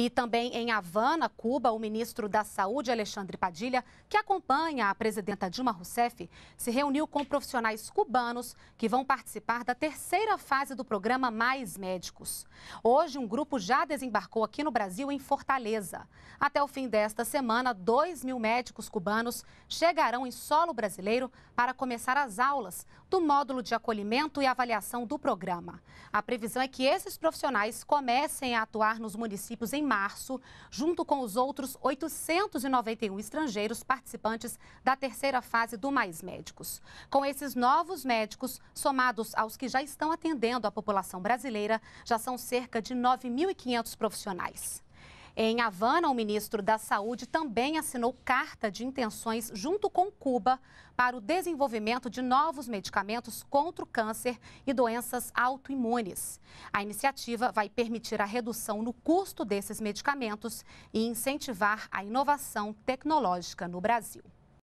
E também em Havana, Cuba, o ministro da Saúde, Alexandre Padilha, que acompanha a presidenta Dilma Rousseff, se reuniu com profissionais cubanos que vão participar da terceira fase do programa Mais Médicos. Hoje, um grupo já desembarcou aqui no Brasil, em Fortaleza. Até o fim desta semana, 2 mil médicos cubanos chegarão em solo brasileiro para começar as aulas do módulo de acolhimento e avaliação do programa. A previsão é que esses profissionais comecem a atuar nos municípios em março, junto com os outros 891 estrangeiros participantes da terceira fase do Mais Médicos. Com esses novos médicos, somados aos que já estão atendendo a população brasileira, já são cerca de 9.500 profissionais. Em Havana, o ministro da Saúde também assinou carta de intenções junto com Cuba para o desenvolvimento de novos medicamentos contra o câncer e doenças autoimunes. A iniciativa vai permitir a redução no custo desses medicamentos e incentivar a inovação tecnológica no Brasil.